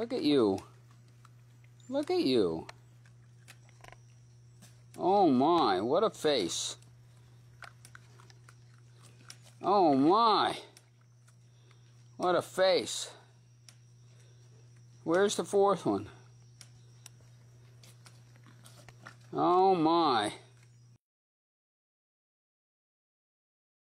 Look at you. Look at you. Oh my, what a face. Oh my. What a face. Where's the fourth one? Oh my.